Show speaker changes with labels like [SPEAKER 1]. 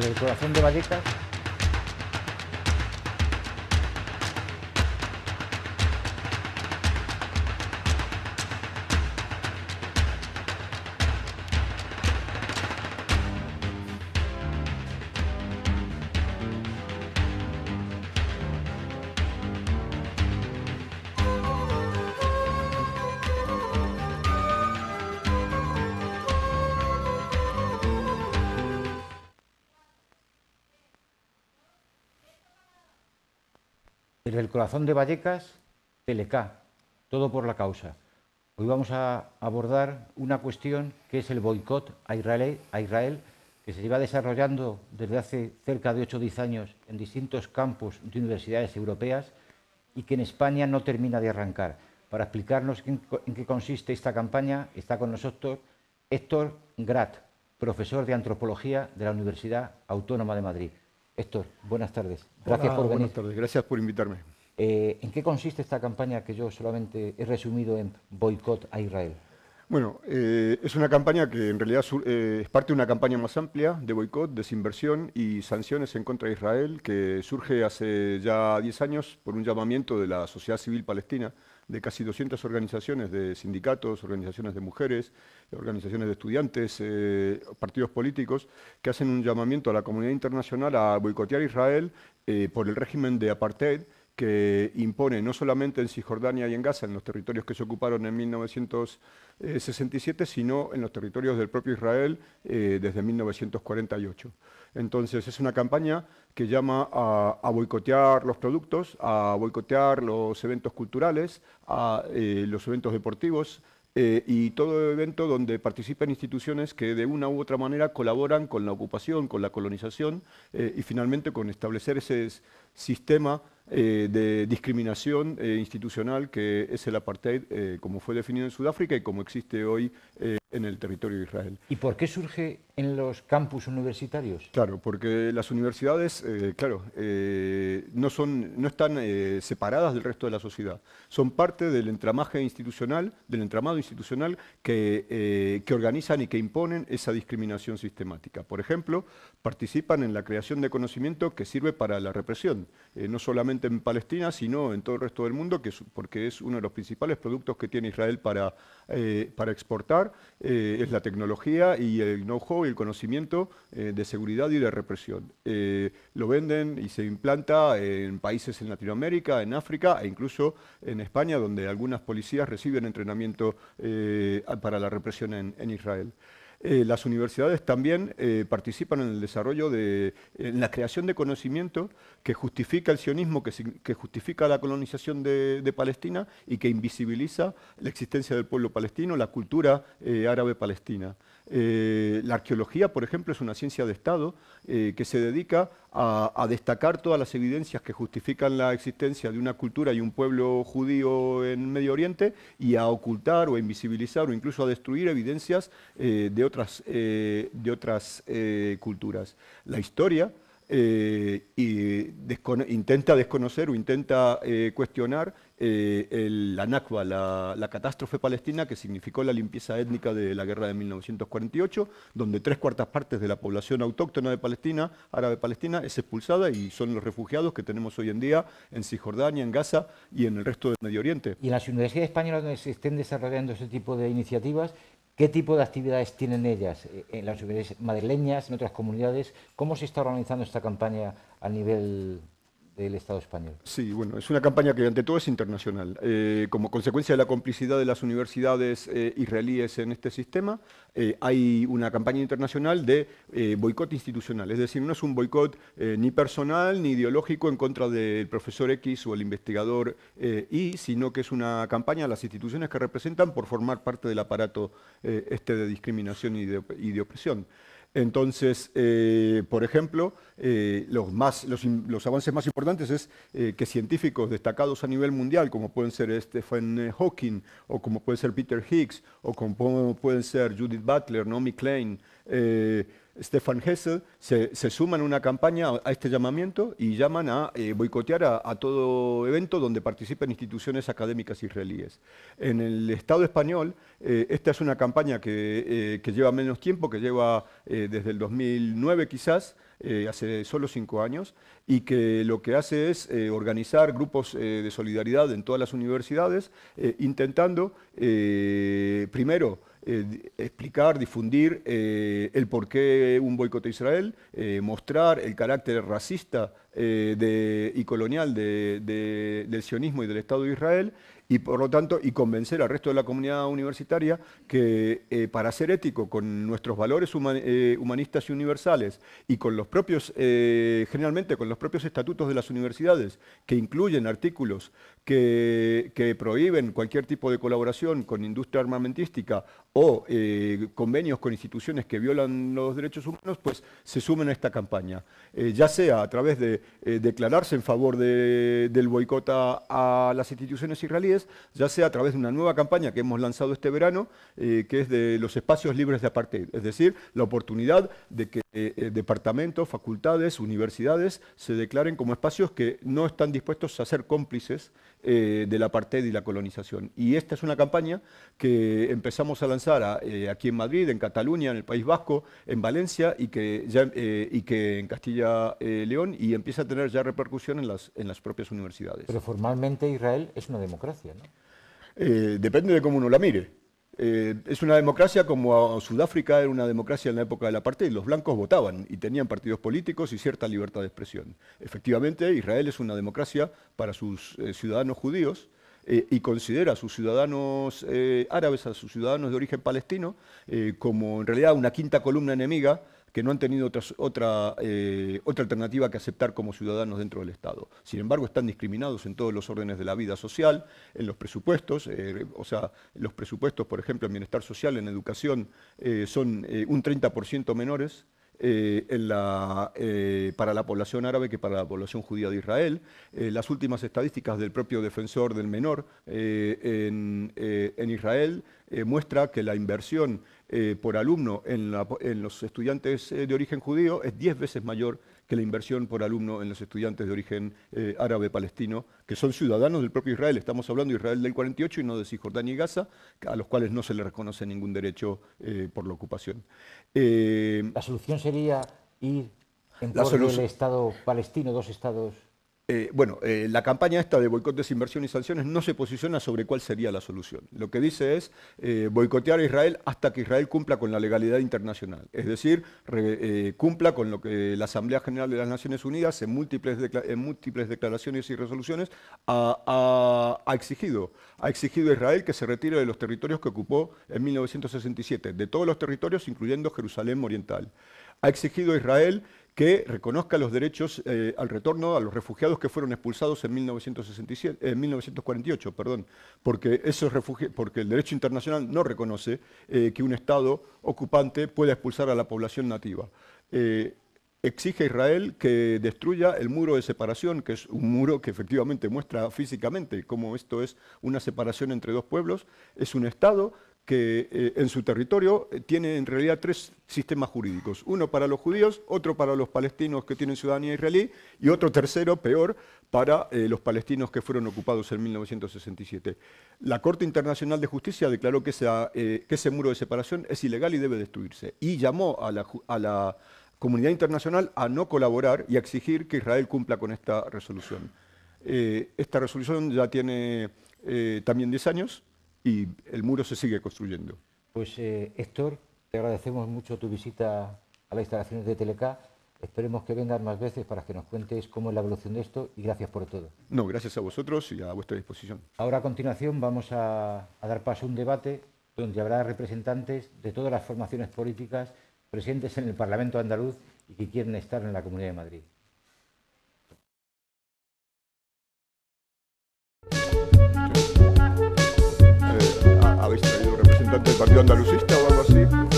[SPEAKER 1] del el corazón de Vallecas Desde el corazón de Vallecas, PLK, todo por la causa. Hoy vamos a abordar una cuestión que es el boicot a Israel, a Israel, que se lleva desarrollando desde hace cerca de 8 o 10 años en distintos campus de universidades europeas y que en España no termina de arrancar. Para explicarnos en, qué consiste esta campaña está con nosotros Héctor Grat, profesor de antropología de la Universidad Autónoma de Madrid. Héctor, buenas tardes. Gracias por venir. Buenas tardes, gracias por invitarme. Eh, ¿En qué consiste esta campaña que yo solamente he resumido en boicot a Israel?
[SPEAKER 2] Bueno, eh, es una campaña que en realidad eh, es parte de una campaña más amplia de boicot, desinversión y sanciones en contra de Israel que surge hace ya 10 años por un llamamiento de la sociedad civil palestina de casi 200 organizaciones de sindicatos, organizaciones de mujeres, organizaciones de estudiantes, eh, partidos políticos, que hacen un llamamiento a la comunidad internacional a boicotear Israel por el régimen de apartheid que impone no solamente en Cisjordania y en Gaza, en los territorios que se ocuparon en 1967, sino en los territorios del propio Israel eh, desde 1948. Entonces es una campaña que llama a, boicotear los productos, a boicotear los eventos culturales, a eh, los eventos deportivos, eh, y todo evento donde participen instituciones que de una u otra manera colaboran con la ocupación, con la colonización y finalmente con establecer ese, sistema eh, de discriminación eh, institucional que es el apartheid, eh, como fue definido en Sudáfrica y como existe hoy en el territorio de Israel.
[SPEAKER 1] ¿Y por qué surge en los
[SPEAKER 2] campus universitarios? Claro, porque las universidades, claro, no, son, no están separadas del resto de la sociedad. Son parte del entramaje institucional, del entramado institucional que, que organizan y que imponen esa discriminación sistemática. Por ejemplo, participan en la creación de conocimiento que sirve para la represión eh, no solamente en Palestina, sino en todo el resto del mundo, que porque es uno de los principales productos que tiene Israel para, eh, para exportar, eh, es la tecnología y el know-how y el conocimiento de seguridad y de represión. lo venden y se implanta en países en Latinoamérica, en África e incluso en España, donde algunas policías reciben entrenamiento para la represión en Israel. Eh, las universidades también eh, participan en el desarrollo de, en la creación de conocimiento que justifica el sionismo, que, justifica la colonización de, Palestina y que invisibiliza la existencia del pueblo palestino, la cultura eh, árabe palestina. la arqueología, por ejemplo, es una ciencia de Estado que se dedica a, destacar todas las evidencias que justifican la existencia de una cultura y un pueblo judío en Medio Oriente y a ocultar o invisibilizar o incluso a destruir evidencias eh, de otras, eh, de otras eh, culturas. La historia intenta desconocer o intenta cuestionar eh, la la, catástrofe palestina que significó la limpieza étnica de la guerra de 1948, donde tres cuartas partes de la población autóctona de Palestina, árabe palestina, es expulsada y son los refugiados que tenemos hoy en día
[SPEAKER 1] en Cisjordania, en Gaza y en el resto del Medio Oriente. Y en las universidades españolas donde se estén desarrollando este tipo de iniciativas, ¿Qué tipo de actividades tienen ellas eh, eh, en las universidades madrileñas, en otras comunidades? ¿Cómo se está organizando esta campaña a nivel
[SPEAKER 2] Sí, bueno, es una campaña que ante todo es internacional. Eh, como consecuencia de la complicidad de las universidades eh, israelíes en este sistema, eh, hay una campaña internacional de boicot institucional. Es decir, no es un boicot ni personal ni ideológico en contra del profesor X o el investigador Y, sino que es una campaña a las instituciones que representan por formar parte del aparato este de discriminación y de opresión. Entonces, eh, por ejemplo, eh, los, más, los, avances más importantes es eh, que científicos destacados a nivel mundial, como pueden ser Stephen Hawking, o como puede ser Peter Higgs, o como pueden ser Judith Butler, Naomi Klein, Stefan Hessel, se, suman a una campaña a este llamamiento y llaman a eh, boicotear a, todo evento donde participen instituciones académicas israelíes. En el Estado español, eh, esta es una campaña eh, que, lleva menos tiempo, que lleva desde el 2009 quizás, hace solo cinco años, y que lo que hace es organizar grupos de solidaridad en todas las universidades, intentando primero eh, explicar, difundir eh, el por qué un boicote a Israel, eh, mostrar el carácter racista y colonial del sionismo y del Estado de Israel y por lo tanto, y convencer al resto de la comunidad universitaria que eh, para ser ético con nuestros valores eh, humanistas y universales y con los propios, eh, generalmente con los propios estatutos de las universidades que incluyen artículos que, prohíben cualquier tipo de colaboración con industria armamentística o convenios con instituciones que violan los derechos humanos, pues se sumen a esta campaña. ya sea a través de declararse en favor del boicot a las instituciones israelíes, ya sea a través de una nueva campaña que hemos lanzado este verano, eh, que es de los espacios libres de apartheid, es decir, la oportunidad de que eh, eh, departamentos, facultades, universidades se declaren como espacios que no están dispuestos a ser cómplices eh, de la apartheid y la colonización. Y esta es una campaña que empezamos a lanzar aquí en Madrid, en Cataluña, en el País Vasco, en Valencia y que, ya, y que en Castilla León y empieza a tener ya repercusión en las, en las propias universidades.
[SPEAKER 1] Pero formalmente Israel es una democracia, ¿no? depende de cómo uno la
[SPEAKER 2] mire. Eh, es una democracia como Sudáfrica era una democracia en la época de la apartheid. Los blancos votaban y tenían partidos políticos y cierta libertad de expresión. Efectivamente, Israel es una democracia para sus eh, ciudadanos judíos eh, y considera a sus ciudadanos árabes, a sus ciudadanos de origen palestino, como en realidad una quinta columna enemiga que no han tenido otra, eh, otra alternativa que aceptar como ciudadanos dentro del Estado. Sin embargo, están discriminados en todos los órdenes de la vida social, en los presupuestos, eh, o sea, los presupuestos, por ejemplo, en bienestar social, en educación, eh, son un 30% menores eh, eh, para la población árabe que para la población judía de Israel. Eh, las últimas estadísticas del propio defensor del menor en, Israel muestra que la inversión por alumno en, en los estudiantes de origen judío es 10 veces mayor que la inversión por alumno en los estudiantes de origen eh, árabe palestino, que son ciudadanos del propio Israel. Estamos hablando de Israel del 48 y no de Cisjordania y Gaza, a los cuales no se le reconoce ningún derecho eh, por la ocupación. Eh, la solución
[SPEAKER 1] sería ir en torno del Estado palestino, dos estados
[SPEAKER 2] eh, bueno, eh, la campaña esta de boicotes, inversión y sanciones no se posiciona sobre cuál sería la solución. Lo que dice es eh, boicotear a Israel hasta que Israel cumpla con la legalidad internacional, es decir, cumpla con lo que la Asamblea General de las Naciones Unidas en múltiples, declaraciones y resoluciones ha, ha, exigido. Ha exigido a Israel que se retire de los territorios que ocupó en 1967, de todos los territorios, incluyendo Jerusalén Oriental. Ha exigido a Israel que reconozca los derechos eh, al retorno a los refugiados que fueron expulsados en, 1948, eh, perdón, porque, porque el derecho internacional no reconoce eh, que un Estado ocupante pueda expulsar a la población nativa. exige a Israel que destruya el muro de separación, que es un muro que efectivamente muestra físicamente cómo esto es una separación entre dos pueblos, es un Estado que eh, en su territorio eh, tiene en realidad tres sistemas jurídicos. Uno para los judíos, otro para los palestinos que tienen ciudadanía israelí y otro tercero, peor, para eh, los palestinos que fueron ocupados en 1967. La Corte Internacional de Justicia declaró que, ese muro de separación es ilegal y debe destruirse y llamó a la, a la comunidad internacional a no colaborar y a exigir que Israel cumpla con esta resolución. esta resolución ya tiene también 10 años y el muro se sigue construyendo.
[SPEAKER 1] Pues eh, Héctor, te agradecemos mucho tu visita a las instalaciones de Teleca. Esperemos que vengas más veces para que nos cuentes cómo es la evolución de esto y gracias por todo.
[SPEAKER 2] No, gracias a vosotros y a vuestra disposición.
[SPEAKER 1] Ahora a continuación vamos a, a dar paso a un debate donde habrá representantes de todas las formaciones políticas presentes en el Parlamento andaluz y que quieren estar en la Comunidad de Madrid.
[SPEAKER 2] ¿Y andalucista o algo así?